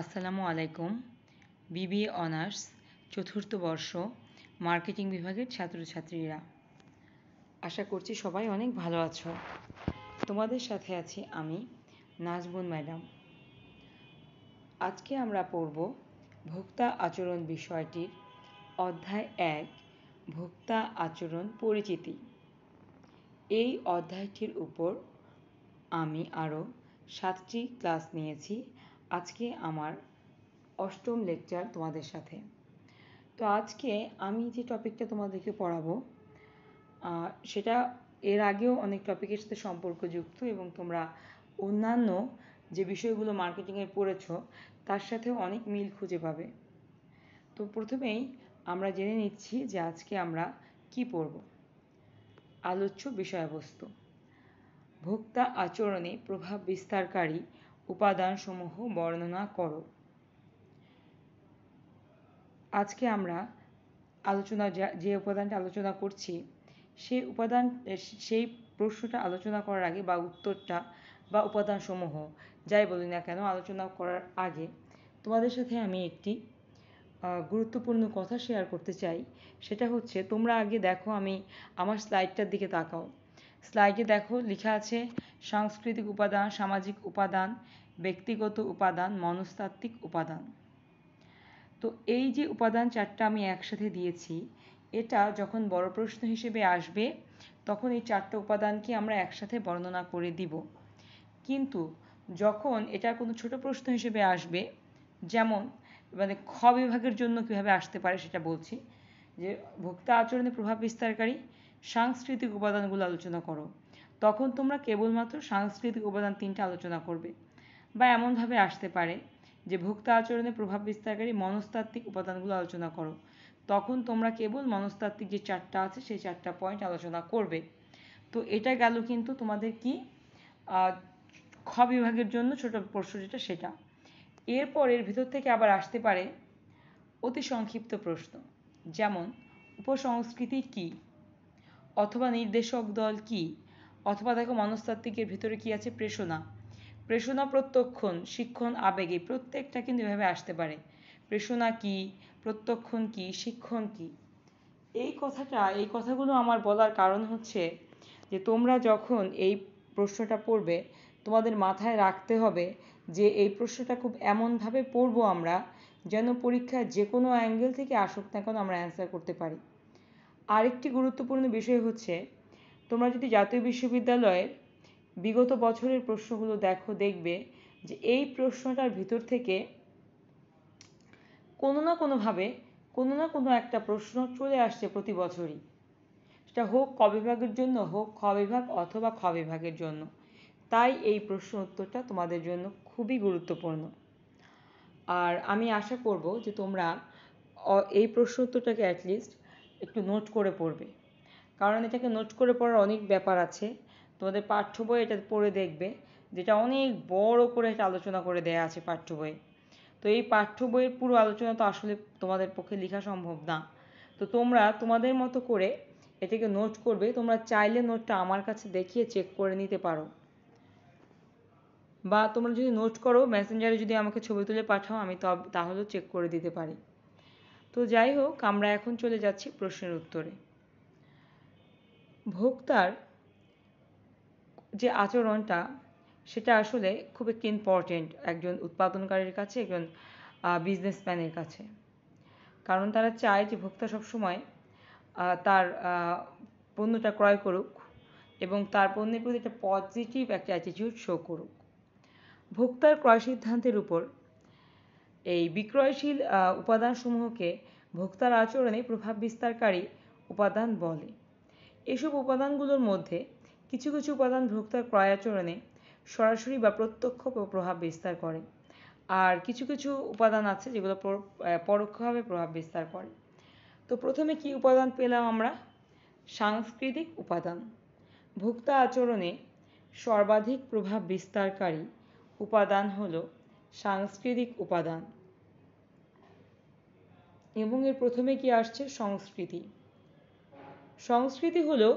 আসসালামু আলাইকুম BBA honours চতুর্থ বর্ষ মার্কেটিং বিভাগের ছাত্রছাত্রীরা আশা করছি সবাই অনেক ভালো আছো তোমাদের সাথে আছি আমি নাজবুন ম্যাডাম আজকে আমরা পড়ব ভোক্তা আচরণ বিষয়টির অধ্যায় এক ভোক্তা আচরণ পরিচিতি এই অধ্যায়টির উপর আমি আরও সাতটি ক্লাস নিয়েছি আজকে আমার অষ্টম লেকচার তোমাদের সাথে তো আজকে আমি যে টপিকটা তোমাদেরকে পড়াবো সেটা এর আগেও অনেক টপিকের সাথে সম্পর্কযুক্ত এবং তোমরা অন্যান্য যে বিষয়গুলো মার্কেটিংয়ে পড়েছ তার সাথে অনেক মিল খুঁজে পাবে তো প্রথমেই আমরা জেনে নিচ্ছি যে আজকে আমরা কি পড়ব আলোচ্য বিষয়বস্তু ভোক্তা আচরণে প্রভাব বিস্তারকারী উপাদানসমূহ বর্ণনা করো আজকে আমরা আলোচনা যে উপাদানটা আলোচনা করছি সেই উপাদান সেই প্রশ্নটা আলোচনা করার আগে বা উত্তরটা বা উপাদানসমূহ যাই বলি না কেন আলোচনা করার আগে তোমাদের সাথে আমি একটি গুরুত্বপূর্ণ কথা শেয়ার করতে চাই সেটা হচ্ছে তোমরা আগে দেখো আমি আমার স্লাইডটার দিকে তাকাও স্লাইডে দেখো লেখা আছে সাংস্কৃতিক উপাদান সামাজিক উপাদান ব্যক্তিগত উপাদান মনস্তাত্ত্বিক উপাদান তো এই যে উপাদান চারটা আমি একসাথে দিয়েছি এটা যখন বড় প্রশ্ন হিসেবে আসবে তখন এই চারটা উপাদানকে আমরা একসাথে বর্ণনা করে দিব কিন্তু যখন এটা কোনো ছোট প্রশ্ন হিসেবে আসবে যেমন মানে খ বিভাগের জন্য কীভাবে আসতে পারে সেটা বলছি যে ভোক্তা আচরণে প্রভাব বিস্তারকারী সাংস্কৃতিক উপাদানগুলো আলোচনা করো তখন তোমরা কেবলমাত্র সাংস্কৃতিক উপাদান তিনটা আলোচনা করবে বা এমনভাবে আসতে পারে যে ভোক্তা আচরণে প্রভাব বিস্তারকারী মনস্তাত্ত্বিক উপাদানগুলো আলোচনা করো তখন তোমরা কেবল মনস্তাত্ত্বিক যে চারটা আছে সেই চারটা পয়েন্ট আলোচনা করবে তো এটা গেল কিন্তু তোমাদের কি খ বিভাগের জন্য ছোট প্রশ্ন যেটা সেটা এরপর এর ভিতর থেকে আবার আসতে পারে অতি সংক্ষিপ্ত প্রশ্ন যেমন উপসংস্কৃতি কী অথবা নির্দেশক দল কি অথবা দেখো মনস্তাত্ত্বিকের ভেতরে কি আছে প্রেষণা প্রেষণা প্রত্যক্ষণ শিক্ষণ আবেগে প্রত্যেকটা কিন্তু এভাবে আসতে পারে প্রেষণা কি প্রত্যক্ষণ কি শিক্ষণ কি এই কথাটা এই কথাগুলো আমার বলার কারণ হচ্ছে যে তোমরা যখন এই প্রশ্নটা পড়বে তোমাদের মাথায় রাখতে হবে যে এই প্রশ্নটা খুব এমনভাবে পড়বো আমরা যেন পরীক্ষায় যে কোনো অ্যাঙ্গেল থেকে আসুক না কেন আমরা অ্যান্সার করতে পারি আরেকটি গুরুত্বপূর্ণ বিষয় হচ্ছে তোমরা যদি জাতীয় বিশ্ববিদ্যালয়ের বিগত বছরের প্রশ্নগুলো দেখো দেখবে যে এই প্রশ্নটার ভিতর থেকে কোনো না কোনোভাবে কোনো না কোনো একটা প্রশ্ন চলে আসছে প্রতি বছরই সেটা হোক ক বিভাগের জন্য হোক খ বিভাগ অথবা খ বিভাগের জন্য তাই এই প্রশ্ন উত্তরটা তোমাদের জন্য খুবই গুরুত্বপূর্ণ আর আমি আশা করব যে তোমরা এই প্রশ্ন উত্তরটাকে অ্যাটলিস্ট একটু নোট করে পড়বে কারণ এটাকে নোট করে পড়ার অনেক ব্যাপার আছে তোমাদের পাঠ্য বই এটা পড়ে দেখবে যেটা অনেক বড় করে এটা আলোচনা করে দেয়া আছে পাঠ্য বইয়ে তো এই পাঠ্য বইয়ের পুরো আলোচনা তো আসলে তোমাদের পক্ষে লেখা সম্ভব না তো তোমরা তোমাদের মতো করে এটাকে নোট করবে তোমরা চাইলে নোটটা আমার কাছে দেখিয়ে চেক করে নিতে পারো বা তোমরা যদি নোট করো মেসেঞ্জারে যদি আমাকে ছবি তুলে পাঠাও আমি তাহলেও চেক করে দিতে পারি তো যাই হোক আমরা এখন চলে যাচ্ছি প্রশ্নের উত্তরে ভোক্তার যে আচরণটা সেটা আসলে খুব একটি ইম্পর্টেন্ট একজন উৎপাদনকারীর কাছে একজন বিজনেসম্যানের কাছে কারণ তারা চায় যে ভোক্তা সবসময় তার পণ্যটা ক্রয় করুক এবং তার পণ্যের প্রতি একটা পজিটিভ একটা অ্যাটিটিউড শো করুক ভোক্তার ক্রয় সিদ্ধান্তের উপর এই বিক্রয়শীল উপাদানসমূহকে ভোক্তার আচরণে প্রভাব বিস্তারকারী উপাদান বলে এসব উপাদানগুলোর মধ্যে কিছু কিছু উপাদান ভোক্তার ক্রয় আচরণে সরাসরি বা প্রত্যক্ষ প্রভাব বিস্তার করে আর কিছু কিছু উপাদান আছে যেগুলো পরোক্ষভাবে প্রভাব বিস্তার করে তো প্রথমে কি উপাদান পেলাম আমরা সাংস্কৃতিক উপাদান ভোক্তা আচরণে সর্বাধিক প্রভাব বিস্তারকারী উপাদান হলো সাংস্কৃতিক উপাদান এবং এর প্রথমে কি আসছে সংস্কৃতি সংস্কৃতি হলো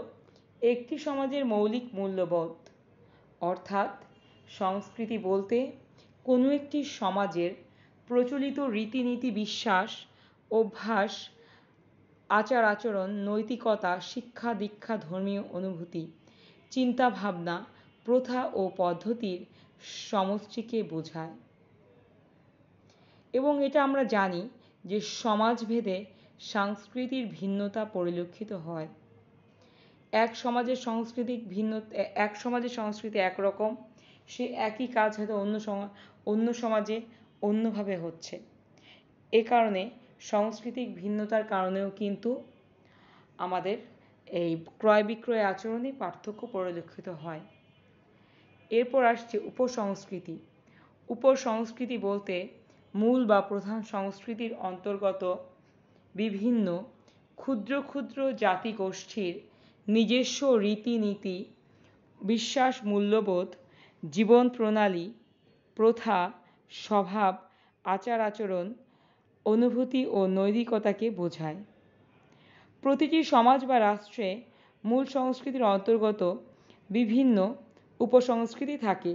একটি সমাজের মৌলিক মূল্যবোধ অর্থাৎ সংস্কৃতি বলতে কোনো একটি সমাজের প্রচলিত রীতিনীতি বিশ্বাস অভ্যাস আচার আচরণ নৈতিকতা শিক্ষা দীক্ষা ধর্মীয় অনুভূতি চিন্তাভাবনা প্রথা ও পদ্ধতির সমষ্টিকে বোঝায় এবং এটা আমরা জানি যে সমাজভেদে সংস্কৃতির ভিন্নতা পরিলক্ষিত হয় এক সমাজের সাংস্কৃতিক ভিন্ন এক সমাজের সংস্কৃতি একরকম সে একই কাজ হয়তো অন্য সমা অন্য সমাজে অন্যভাবে হচ্ছে এ কারণে সাংস্কৃতিক ভিন্নতার কারণেও কিন্তু আমাদের এই ক্রয় বিক্রয় আচরণে পার্থক্য পরিলক্ষিত হয় এরপর আসছে উপসংস্কৃতি উপসংস্কৃতি বলতে মূল বা প্রধান সংস্কৃতির অন্তর্গত বিভিন্ন ক্ষুদ্র ক্ষুদ্র জাতিগোষ্ঠীর নিজস্ব রীতিনীতি বিশ্বাস মূল্যবোধ জীবন প্রণালী প্রথা স্বভাব আচার আচরণ অনুভূতি ও নৈতিকতাকে বোঝায় প্রতিটি সমাজ বা রাষ্ট্রে মূল সংস্কৃতির অন্তর্গত বিভিন্ন উপসংস্কৃতি থাকে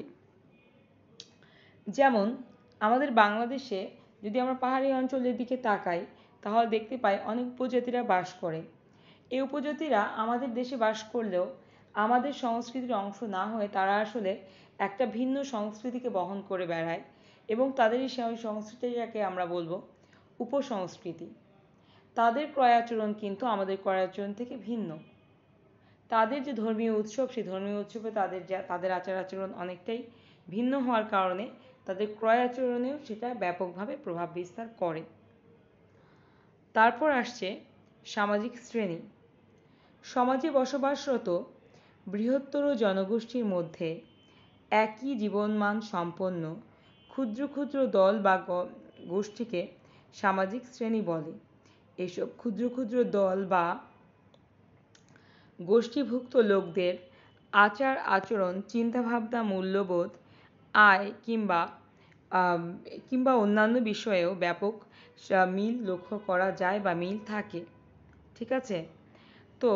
যেমন আমাদের বাংলাদেশে যদি আমরা পাহাড়ি অঞ্চলের দিকে তাকাই তাহলে দেখতে পাই অনেক উপজাতিরা বাস করে এই উপজাতিরা আমাদের দেশে বাস করলেও আমাদের সংস্কৃতির অংশ না হয়ে তারা আসলে একটা ভিন্ন সংস্কৃতিকে বহন করে বেড়ায় এবং তাদেরই সে ওই সংস্কৃতিটাকে আমরা বলবো উপসংস্কৃতি তাদের ক্রয় আচরণ কিন্তু আমাদের ক্রয় আচরণ থেকে ভিন্ন তাদের যে ধর্মীয় উৎসব সেই ধর্মীয় উৎসবে তাদের যা তাদের আচার আচরণ অনেকটাই ভিন্ন হওয়ার কারণে তাদের ক্রয় আচরণেও সেটা ব্যাপকভাবে প্রভাব বিস্তার করে তারপর আসছে সামাজিক শ্রেণী সমাজে বসবাসরত বৃহত্তর জনগোষ্ঠীর মধ্যে একই জীবনমান সম্পন্ন ক্ষুদ্র ক্ষুদ্র দল বা গোষ্ঠীকে সামাজিক শ্রেণী বলে এসব ক্ষুদ্র ক্ষুদ্র দল বা গোষ্ঠীভুক্ত লোকদের আচার আচরণ চিন্তাভাবনা মূল্যবোধ আয় কিংবা কিংবা অন্যান্য বিষয়েও ব্যাপক মিল লক্ষ্য করা যায় বা মিল থাকে ঠিক আছে তো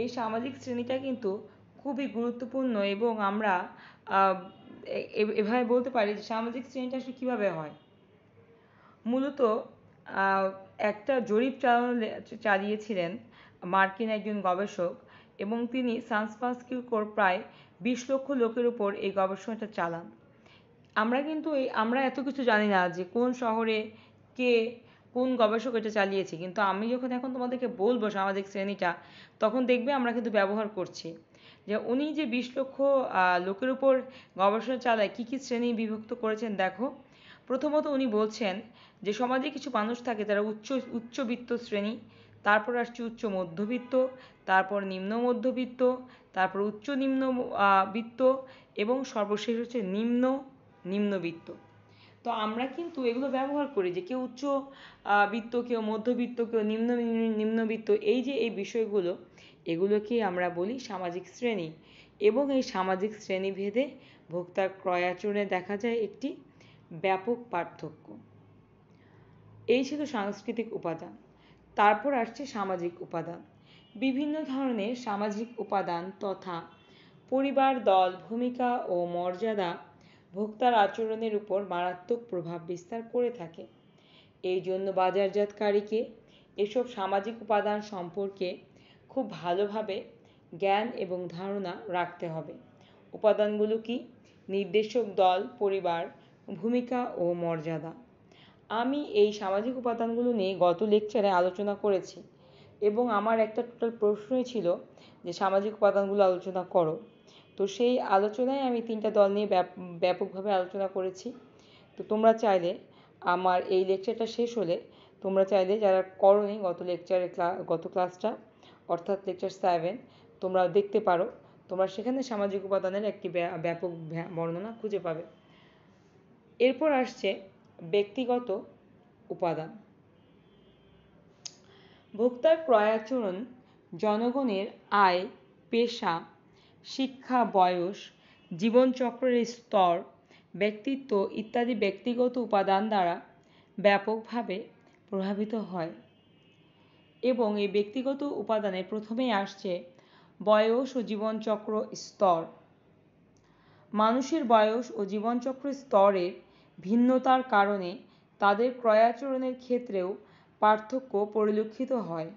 এই সামাজিক শ্রেণীটা কিন্তু খুবই গুরুত্বপূর্ণ এবং আমরা এভাবে বলতে পারি যে সামাজিক শ্রেণীটা আসলে কীভাবে হয় মূলত একটা জরিপ চালিয়েছিলেন মার্কিন একজন গবেষক এবং তিনি কোর প্রায় বিশ লক্ষ লোকের উপর এই গবেষণাটা চালান আমরা কিন্তু এই আমরা এত কিছু জানি না যে কোন শহরে কে কোন গবেষক এটা চালিয়েছে কিন্তু আমি যখন এখন তোমাদেরকে বলবো সামাজিক শ্রেণীটা তখন দেখবে আমরা কিন্তু ব্যবহার করছি যে উনি যে বিশ লক্ষ লোকের উপর গবেষণা চালায় কী কী শ্রেণী বিভক্ত করেছেন দেখো প্রথমত উনি বলছেন যে সমাজে কিছু মানুষ থাকে তারা উচ্চ উচ্চবিত্ত শ্রেণী তারপর আসছে উচ্চ মধ্যবিত্ত তারপর নিম্ন মধ্যবিত্ত তারপর উচ্চ নিম্ন বিত্ত এবং সর্বশেষ হচ্ছে নিম্ন নিম্নবিত্ত তো আমরা কিন্তু এগুলো ব্যবহার করি যে কেউ উচ্চ বিত্ত কেউ মধ্যবিত্ত কেউ নিম্ন নিম্নবিত্ত এই যে এই বিষয়গুলো এগুলোকেই আমরা বলি সামাজিক শ্রেণী এবং এই সামাজিক শ্রেণীভেদে ভোক্তার ক্রয় আচরণে দেখা যায় একটি ব্যাপক পার্থক্য এই ছিল সাংস্কৃতিক উপাদান তারপর আসছে সামাজিক উপাদান বিভিন্ন ধরনের সামাজিক উপাদান তথা পরিবার দল ভূমিকা ও মর্যাদা ভোক্তার আচরণের উপর মারাত্মক প্রভাব বিস্তার করে থাকে এই জন্য বাজারজাতকারীকে এসব সামাজিক উপাদান সম্পর্কে খুব ভালোভাবে জ্ঞান এবং ধারণা রাখতে হবে উপাদানগুলো কি নির্দেশক দল পরিবার ভূমিকা ও মর্যাদা আমি এই সামাজিক উপাদানগুলো নিয়ে গত লেকচারে আলোচনা করেছি এবং আমার একটা টোটাল প্রশ্নই ছিল যে সামাজিক উপাদানগুলো আলোচনা করো তো সেই আলোচনায় আমি তিনটা দল নিয়ে ব্যাপকভাবে আলোচনা করেছি তো তোমরা চাইলে আমার এই লেকচারটা শেষ হলে তোমরা চাইলে যারা করনি গত লেকচারের গত ক্লাসটা অর্থাৎ লেকচার সেভেন তোমরা দেখতে পারো তোমরা সেখানে সামাজিক উপাদানের একটি ব্যাপক বর্ণনা খুঁজে পাবে এরপর আসছে ব্যক্তিগত উপাদান ভোক্তার ক্রয়াচরণ জনগণের আয় পেশা শিক্ষা বয়স জীবনচক্রের স্তর ব্যক্তিত্ব ইত্যাদি ব্যক্তিগত উপাদান দ্বারা ব্যাপকভাবে প্রভাবিত হয় এবং এই ব্যক্তিগত উপাদানে প্রথমেই আসছে বয়স ও জীবনচক্র স্তর মানুষের বয়স ও জীবনচক্র স্তরের ভিন্নতার কারণে তাদের ক্রয়াচরণের ক্ষেত্রেও পার্থক্য পরিলক্ষিত হয়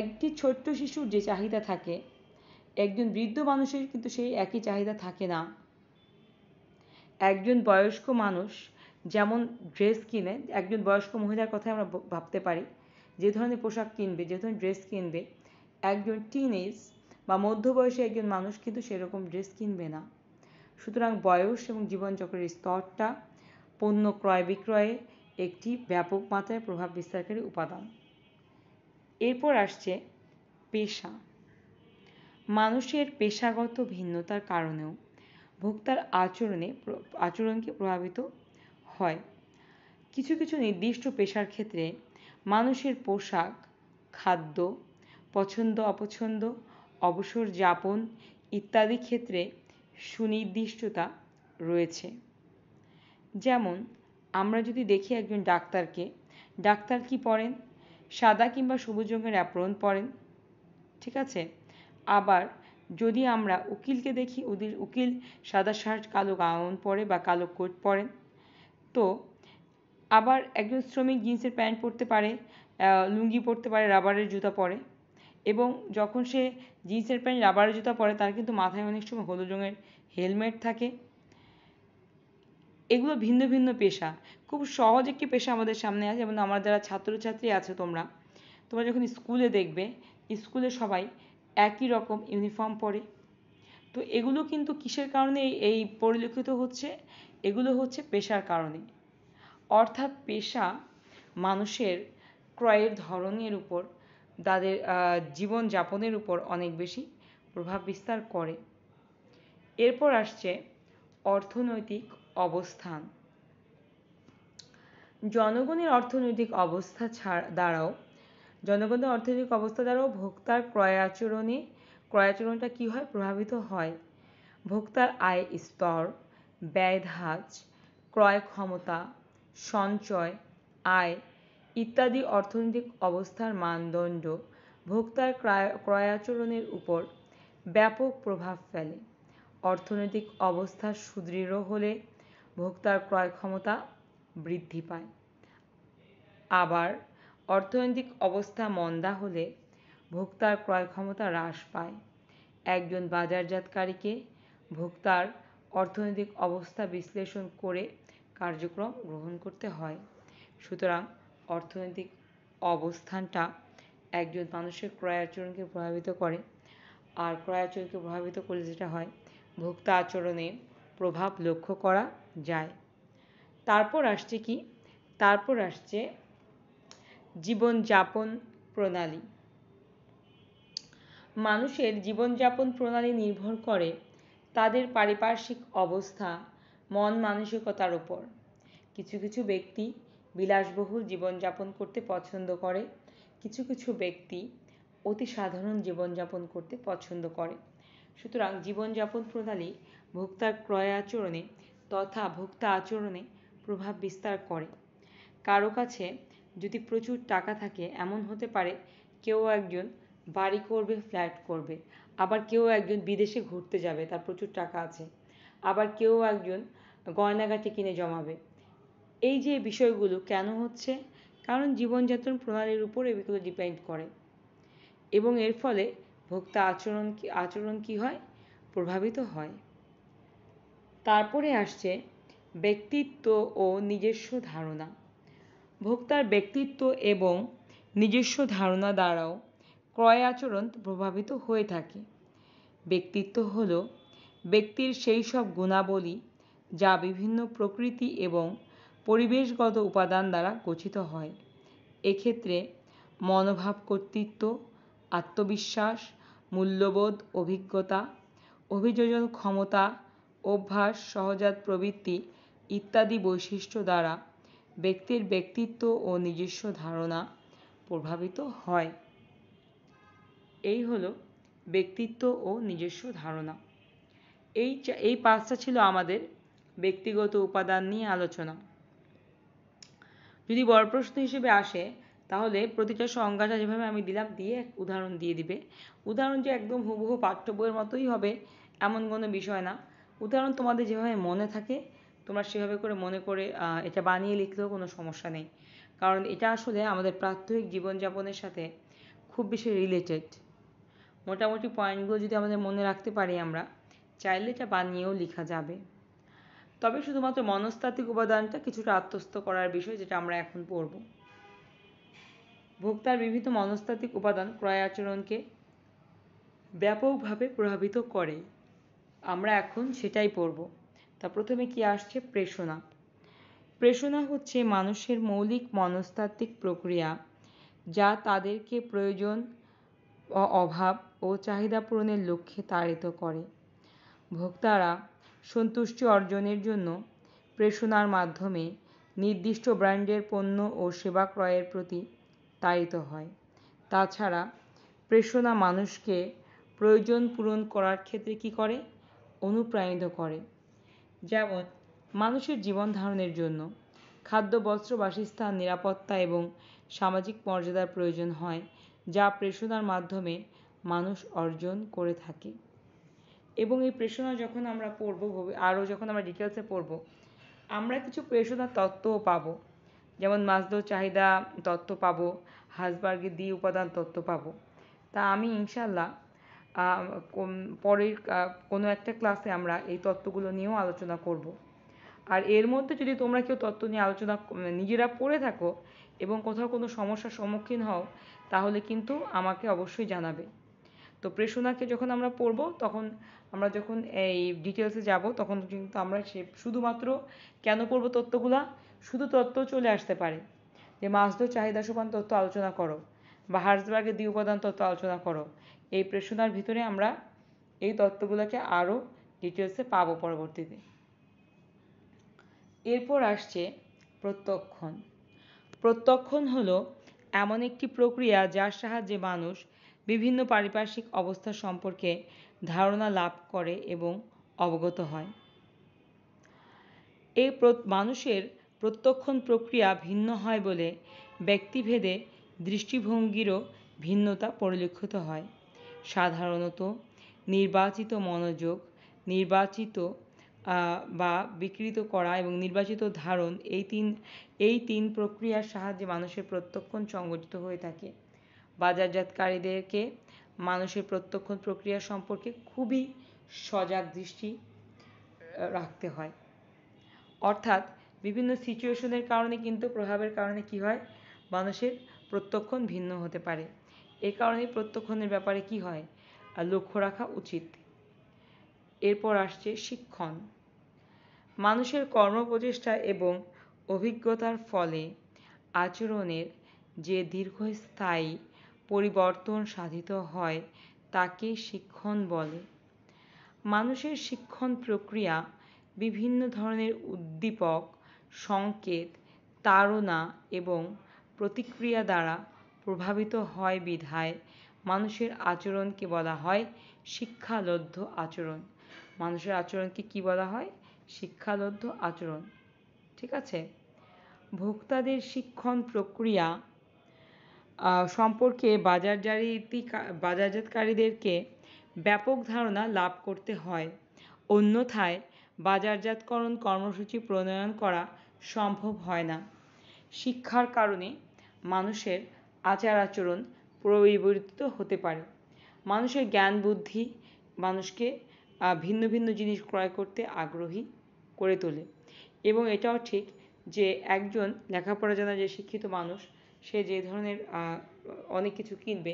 একটি ছোট্ট শিশুর যে চাহিদা থাকে একজন বৃদ্ধ মানুষের কিন্তু সেই একই চাহিদা থাকে না একজন বয়স্ক মানুষ যেমন ড্রেস কিনে একজন বয়স্ক মহিলার কথা আমরা ভাবতে পারি যে ধরনের পোশাক কিনবে যে ধরনের ড্রেস কিনবে একজন টিনেজ বা মধ্যবয়সী একজন মানুষ কিন্তু সেরকম ড্রেস কিনবে না সুতরাং বয়স এবং জীবনচক্রের স্তরটা পণ্য ক্রয় বিক্রয়ে একটি ব্যাপক মাত্রায় প্রভাব বিস্তারকারী উপাদান এরপর আসছে পেশা মানুষের পেশাগত ভিন্নতার কারণেও ভোক্তার আচরণে আচরণকে প্রভাবিত হয় কিছু কিছু নির্দিষ্ট পেশার ক্ষেত্রে মানুষের পোশাক খাদ্য পছন্দ অপছন্দ অবসর যাপন ইত্যাদি ক্ষেত্রে সুনির্দিষ্টতা রয়েছে যেমন আমরা যদি দেখি একজন ডাক্তারকে ডাক্তার কি পরেন সাদা কিংবা সবুজ রঙের অ্যাপ্রন পরেন ঠিক আছে আবার যদি আমরা উকিলকে দেখি উকিল সাদা শার্ট কালো গাউন পরে বা কালো কোট পরেন তো আবার একজন শ্রমিক জিন্সের প্যান্ট পরতে পারে লুঙ্গি পরতে পারে রাবারের জুতা পরে এবং যখন সে জিন্সের প্যান্ট রাবারের জুতা পরে তার কিন্তু মাথায় অনেক সময় হলুদ রঙের হেলমেট থাকে এগুলো ভিন্ন ভিন্ন পেশা খুব সহজ একটি পেশা আমাদের সামনে আছে যেমন আমরা যারা ছাত্রছাত্রী আছো তোমরা তোমরা যখন স্কুলে দেখবে স্কুলে সবাই একই রকম ইউনিফর্ম পরে তো এগুলো কিন্তু কিসের কারণে এই পরিলক্ষিত হচ্ছে এগুলো হচ্ছে পেশার কারণে অর্থাৎ পেশা মানুষের ক্রয়ের ধরনের উপর তাদের জীবনযাপনের উপর অনেক বেশি প্রভাব বিস্তার করে এরপর আসছে অর্থনৈতিক অবস্থান জনগণের অর্থনৈতিক অবস্থা ছাড়া দ্বারাও জনগণের অর্থনৈতিক অবস্থা দ্বারাও ভোক্তার ক্রয় আচরণে ক্রয় আচরণটা কী হয় প্রভাবিত হয় ভোক্তার আয় স্তর ব্যয়ধাজ ক্রয় ক্ষমতা সঞ্চয় আয় ইত্যাদি অর্থনৈতিক অবস্থার মানদণ্ড ভোক্তার ক্রয় ক্রয় আচরণের উপর ব্যাপক প্রভাব ফেলে অর্থনৈতিক অবস্থা সুদৃঢ় হলে ভোক্তার ক্রয় ক্ষমতা বৃদ্ধি পায় আবার অর্থনৈতিক অবস্থা মন্দা হলে ভোক্তার ক্রয় ক্ষমতা হ্রাস পায় একজন বাজারজাতকারীকে ভোক্তার অর্থনৈতিক অবস্থা বিশ্লেষণ করে কার্যক্রম গ্রহণ করতে হয় সুতরাং অর্থনৈতিক অবস্থানটা একজন মানুষের ক্রয় আচরণকে প্রভাবিত করে আর ক্রয় আচরণকে প্রভাবিত করলে যেটা হয় ভোক্তা আচরণে প্রভাব লক্ষ্য করা যায় তারপর আসছে কি তারপর আসছে জীবনযাপন প্রণালী মানুষের জীবনযাপন প্রণালী নির্ভর করে তাদের পারিপার্শ্বিক অবস্থা মন মানসিকতার উপর কিছু কিছু ব্যক্তি বিলাসবহুল জীবনযাপন করতে পছন্দ করে কিছু কিছু ব্যক্তি অতি সাধারণ জীবনযাপন করতে পছন্দ করে সুতরাং জীবনযাপন প্রণালী ভোক্তার ক্রয় আচরণে তথা ভোক্তা আচরণে প্রভাব বিস্তার করে কারো কাছে যদি প্রচুর টাকা থাকে এমন হতে পারে কেউ একজন বাড়ি করবে ফ্ল্যাট করবে আবার কেউ একজন বিদেশে ঘুরতে যাবে তার প্রচুর টাকা আছে আবার কেউ একজন গয়নাগাটি কিনে জমাবে এই যে বিষয়গুলো কেন হচ্ছে কারণ জীবনযাপন প্রণালীর উপর এগুলো ডিপেন্ড করে এবং এর ফলে ভোক্তা আচরণ আচরণ কী হয় প্রভাবিত হয় তারপরে আসছে ব্যক্তিত্ব ও নিজস্ব ধারণা ভোক্তার ব্যক্তিত্ব এবং নিজস্ব ধারণা দ্বারাও ক্রয় আচরণ প্রভাবিত হয়ে থাকে ব্যক্তিত্ব হল ব্যক্তির সেই সব গুণাবলী যা বিভিন্ন প্রকৃতি এবং পরিবেশগত উপাদান দ্বারা গঠিত হয় এক্ষেত্রে মনোভাব কর্তৃত্ব আত্মবিশ্বাস মূল্যবোধ অভিজ্ঞতা অভিযোজন ক্ষমতা অভ্যাস সহজাত প্রবৃত্তি ইত্যাদি বৈশিষ্ট্য দ্বারা ব্যক্তির ব্যক্তিত্ব ও নিজস্ব ধারণা প্রভাবিত হয় এই হলো ব্যক্তিত্ব ও নিজস্ব ধারণা এই এই পাঁচটা ছিল আমাদের ব্যক্তিগত উপাদান নিয়ে আলোচনা যদি বড় প্রশ্ন হিসেবে আসে তাহলে প্রতিটা সংজ্ঞাটা যেভাবে আমি দিলাম দিয়ে উদাহরণ দিয়ে দিবে উদাহরণ যে একদম হুবহু পাঠ্য বইয়ের মতোই হবে এমন কোনো বিষয় না উদাহরণ তোমাদের যেভাবে মনে থাকে তোমরা সেভাবে করে মনে করে এটা বানিয়ে লিখলেও কোনো সমস্যা নেই কারণ এটা আসলে আমাদের প্রাত্যহিক জীবনযাপনের সাথে খুব বেশি রিলেটেড মোটামুটি পয়েন্টগুলো যদি আমাদের মনে রাখতে পারি আমরা চাইলে এটা বানিয়েও লেখা যাবে তবে শুধুমাত্র মনস্তাত্ত্বিক উপাদানটা কিছুটা আত্মস্থ করার বিষয় যেটা আমরা এখন পড়ব ভোক্তার বিভিন্ন মনস্তাত্ত্বিক উপাদান ক্রয় আচরণকে ব্যাপকভাবে প্রভাবিত করে আমরা এখন সেটাই পড়ব তা প্রথমে কি আসছে প্রেষণা প্রেষণা হচ্ছে মানুষের মৌলিক মনস্তাত্ত্বিক প্রক্রিয়া যা তাদেরকে প্রয়োজন অভাব ও চাহিদা পূরণের লক্ষ্যে তাড়িত করে ভোক্তারা সন্তুষ্টি অর্জনের জন্য প্রেষণার মাধ্যমে নির্দিষ্ট ব্র্যান্ডের পণ্য ও সেবা ক্রয়ের প্রতি তাড়িত হয় তাছাড়া প্রেষণা মানুষকে প্রয়োজন পূরণ করার ক্ষেত্রে কি করে অনুপ্রাণিত করে যেমন মানুষের জীবন ধারণের জন্য খাদ্য বস্ত্র বাসস্থান নিরাপত্তা এবং সামাজিক মর্যাদার প্রয়োজন হয় যা প্রেষণার মাধ্যমে মানুষ অর্জন করে থাকে এবং এই প্রেষণা যখন আমরা পড়বো আরও যখন আমরা ডিটেলসে পড়বো আমরা কিছু প্রেষণার তত্ত্বও পাবো যেমন মাসদ চাহিদা তত্ত্ব পাবো হাসবার্গের দ্বি উপাদান তত্ত্ব পাবো তা আমি ইনশাল্লাহ পরের কোনো একটা ক্লাসে আমরা এই তত্ত্বগুলো নিয়েও আলোচনা করব আর এর মধ্যে যদি তোমরা কেউ তত্ত্ব নিয়ে আলোচনা মানে নিজেরা পড়ে থাকো এবং কোথাও কোনো সমস্যার সম্মুখীন হও তাহলে কিন্তু আমাকে অবশ্যই জানাবে তো প্রেষণাকে যখন আমরা পড়ব তখন আমরা যখন এই ডিটেলসে যাব তখন কিন্তু আমরা সে শুধুমাত্র কেন পড়ব তত্ত্বগুলা শুধু তত্ত্ব চলে আসতে পারে যে মাসদো চাহিদা সোপান তত্ত্ব আলোচনা করো বা হার্সবার্গের দ্বি উপাদান তত্ত্ব আলোচনা করো এই প্রশ্নটার ভিতরে আমরা এই তত্ত্বগুলোকে আরও ডিটেলসে পাবো পরবর্তীতে এরপর আসছে প্রত্যক্ষণ প্রত্যক্ষণ হলো এমন একটি প্রক্রিয়া যার সাহায্যে মানুষ বিভিন্ন পারিপার্শ্বিক অবস্থা সম্পর্কে ধারণা লাভ করে এবং অবগত হয় এই মানুষের প্রত্যক্ষণ প্রক্রিয়া ভিন্ন হয় বলে ব্যক্তিভেদে দৃষ্টিভঙ্গিরও ভিন্নতা পরিলক্ষিত হয় সাধারণত নির্বাচিত মনোযোগ নির্বাচিত বা বিকৃত করা এবং নির্বাচিত ধারণ এই তিন এই তিন প্রক্রিয়ার সাহায্যে মানুষের প্রত্যক্ষণ সংগঠিত হয়ে থাকে বাজারজাতকারীদেরকে মানুষের প্রত্যক্ষণ প্রক্রিয়া সম্পর্কে খুবই সজাগ দৃষ্টি রাখতে হয় অর্থাৎ বিভিন্ন সিচুয়েশনের কারণে কিন্তু প্রভাবের কারণে কি হয় মানুষের প্রত্যক্ষণ ভিন্ন হতে পারে এ কারণেই প্রত্যক্ষণের ব্যাপারে কি হয় লক্ষ্য রাখা উচিত এরপর আসছে শিক্ষণ মানুষের কর্মপ্রচেষ্টা এবং অভিজ্ঞতার ফলে আচরণের যে দীর্ঘস্থায়ী পরিবর্তন সাধিত হয় তাকে শিক্ষণ বলে মানুষের শিক্ষণ প্রক্রিয়া বিভিন্ন ধরনের উদ্দীপক সংকেত তাড়না এবং প্রতিক্রিয়া দ্বারা প্রভাবিত হয় বিধায় মানুষের আচরণকে বলা হয় শিক্ষালব্ধ আচরণ মানুষের আচরণকে কি বলা হয় শিক্ষালব্ধ আচরণ ঠিক আছে ভোক্তাদের শিক্ষণ প্রক্রিয়া সম্পর্কে বাজারজারিতি বাজারজাতকারীদেরকে ব্যাপক ধারণা লাভ করতে হয় অন্যথায় বাজারজাতকরণ কর্মসূচি প্রণয়ন করা সম্ভব হয় না শিক্ষার কারণে মানুষের আচার আচরণ পরিবর্তিত হতে পারে মানুষের জ্ঞান বুদ্ধি মানুষকে ভিন্ন ভিন্ন জিনিস ক্রয় করতে আগ্রহী করে তোলে এবং এটাও ঠিক যে একজন লেখাপড়া জানা যে শিক্ষিত মানুষ সে যে ধরনের অনেক কিছু কিনবে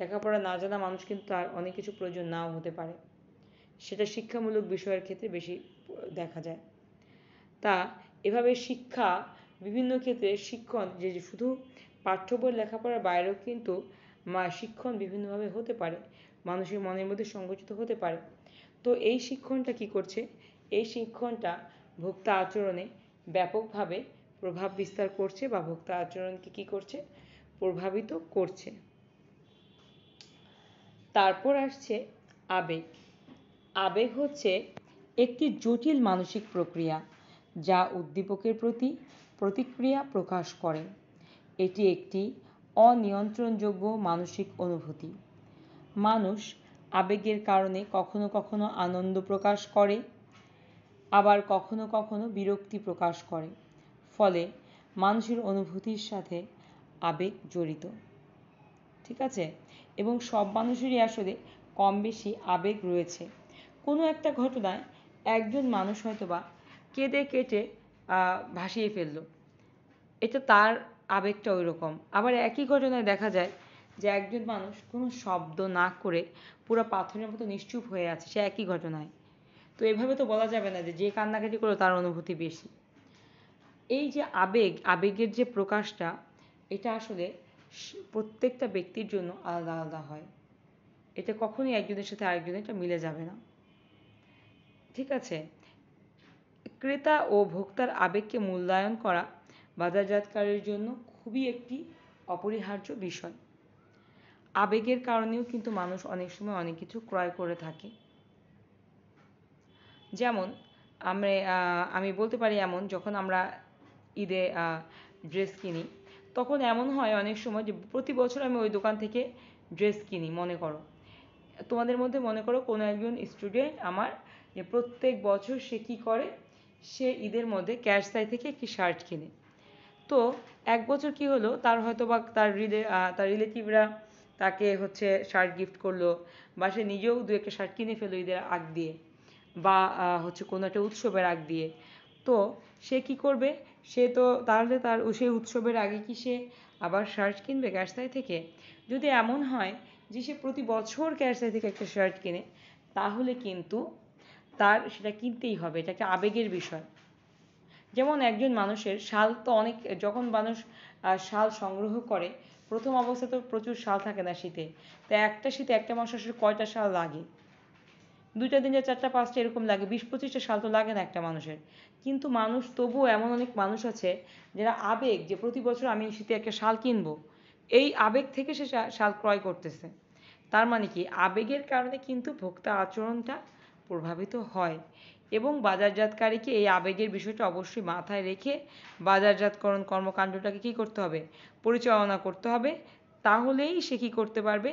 লেখাপড়া না জানা মানুষ কিন্তু তার অনেক কিছু প্রয়োজন নাও হতে পারে সেটা শিক্ষামূলক বিষয়ের ক্ষেত্রে বেশি দেখা যায় তা এভাবে শিক্ষা বিভিন্ন ক্ষেত্রে শিক্ষণ যে শুধু পাঠ্য বই লেখাপড়ার বাইরেও কিন্তু শিক্ষণ বিভিন্নভাবে হতে পারে মানুষের মনের মধ্যে সংগঠিত হতে পারে তো এই শিক্ষণটা কি করছে এই শিক্ষণটা ভোক্তা আচরণে ব্যাপকভাবে প্রভাব বিস্তার করছে বা ভোক্তা আচরণকে কি করছে প্রভাবিত করছে তারপর আসছে আবেগ আবেগ হচ্ছে একটি জটিল মানসিক প্রক্রিয়া যা উদ্দীপকের প্রতি প্রতিক্রিয়া প্রকাশ করে এটি একটি অনিয়ন্ত্রণযোগ্য মানসিক অনুভূতি মানুষ আবেগের কারণে কখনো কখনো আনন্দ প্রকাশ করে আবার কখনো কখনো বিরক্তি প্রকাশ করে ফলে মানুষের অনুভূতির সাথে আবেগ জড়িত ঠিক আছে এবং সব মানুষেরই আসলে কম বেশি আবেগ রয়েছে কোনো একটা ঘটনায় একজন মানুষ হয়তো বা কেঁদে কেটে ভাসিয়ে ফেললো এটা তার আবেগটা ওই রকম আবার একই ঘটনায় দেখা যায় যে একজন মানুষ কোনো শব্দ না করে পুরো পাথরের মতো নিশ্চুপ হয়ে আছে সে একই ঘটনায় তো এভাবে তো বলা যাবে না যে যে কান্নাকাটি করলো তার অনুভূতি বেশি এই যে আবেগ আবেগের যে প্রকাশটা এটা আসলে প্রত্যেকটা ব্যক্তির জন্য আলাদা আলাদা হয় এটা কখনোই একজনের সাথে আরেকজনের এটা মিলে যাবে না ঠিক আছে ক্রেতা ও ভোক্তার আবেগকে মূল্যায়ন করা বাজারজাতকারীর জন্য খুবই একটি অপরিহার্য বিষয় আবেগের কারণেও কিন্তু মানুষ অনেক সময় অনেক কিছু ক্রয় করে থাকে যেমন আমরা আমি বলতে পারি এমন যখন আমরা ঈদে ড্রেস কিনি তখন এমন হয় অনেক সময় যে প্রতি বছর আমি ওই দোকান থেকে ড্রেস কিনি মনে করো তোমাদের মধ্যে মনে করো কোনো একজন স্টুডেন্ট আমার যে প্রত্যেক বছর সে কি করে সে ঈদের মধ্যে ক্যাশ সাই থেকে একটি শার্ট কিনে তো এক বছর কি হলো তার হয়তো বা তার রিলে তার রিলেটিভরা তাকে হচ্ছে শার্ট গিফট করলো বা সে নিজেও দু একটা শার্ট কিনে ফেলো ঈদের আগ দিয়ে বা হচ্ছে কোনো একটা উৎসবের আগ দিয়ে তো সে কি করবে সে তো তাহলে তার সেই উৎসবের আগে কি সে আবার শার্ট কিনবে ক্যাশতাই থেকে যদি এমন হয় যে সে প্রতি বছর ক্যাশতাই থেকে একটা শার্ট কিনে তাহলে কিন্তু তার সেটা কিনতেই হবে এটা একটা আবেগের বিষয় যেমন একজন মানুষের শাল তো অনেক যখন মানুষ শাল সংগ্রহ করে প্রথম অবস্থা তো প্রচুর শাল থাকে না শীতে তা একটা শীতে একটা মানুষের কয়টা শাল লাগে দুইটা তিনটে চারটা পাঁচটা এরকম লাগে বিশ পঁচিশটা সাল তো লাগে না একটা মানুষের কিন্তু মানুষ তবুও এমন অনেক মানুষ আছে যারা আবেগ যে প্রতি বছর আমি শীতে একটা শাল কিনবো এই আবেগ থেকে সে শাল ক্রয় করতেছে তার মানে কি আবেগের কারণে কিন্তু ভোক্তা আচরণটা প্রভাবিত হয় এবং বাজারজাতকারীকে এই আবেগের বিষয়টা অবশ্যই মাথায় রেখে বাজারজাতকরণ কর্মকাণ্ডটাকে কী করতে হবে পরিচালনা করতে হবে তাহলেই সে কী করতে পারবে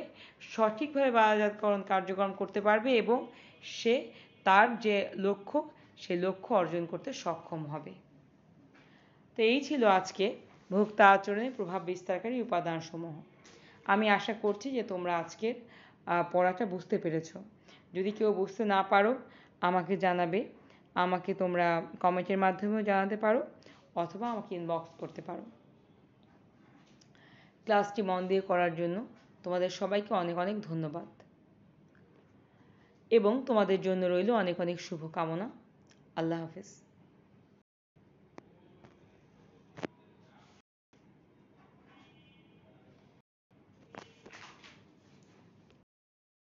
সঠিকভাবে বাজারজাতকরণ কার্যক্রম করতে পারবে এবং সে তার যে লক্ষ্য সে লক্ষ্য অর্জন করতে সক্ষম হবে তো এই ছিল আজকে ভোক্তা আচরণে প্রভাব বিস্তারকারী উপাদানসমূহ আমি আশা করছি যে তোমরা আজকের পড়াটা বুঝতে পেরেছ যদি কেউ বুঝতে না পারো আমাকে জানাবে আমাকে তোমরা কমেন্টের মাধ্যমেও জানাতে পারো অথবা আমাকে ইনবক্স করতে পারো ক্লাসটি মন দিয়ে করার জন্য তোমাদের সবাইকে অনেক অনেক ধন্যবাদ এবং তোমাদের জন্য রইল অনেক অনেক শুভকামনা আল্লাহ হাফিজ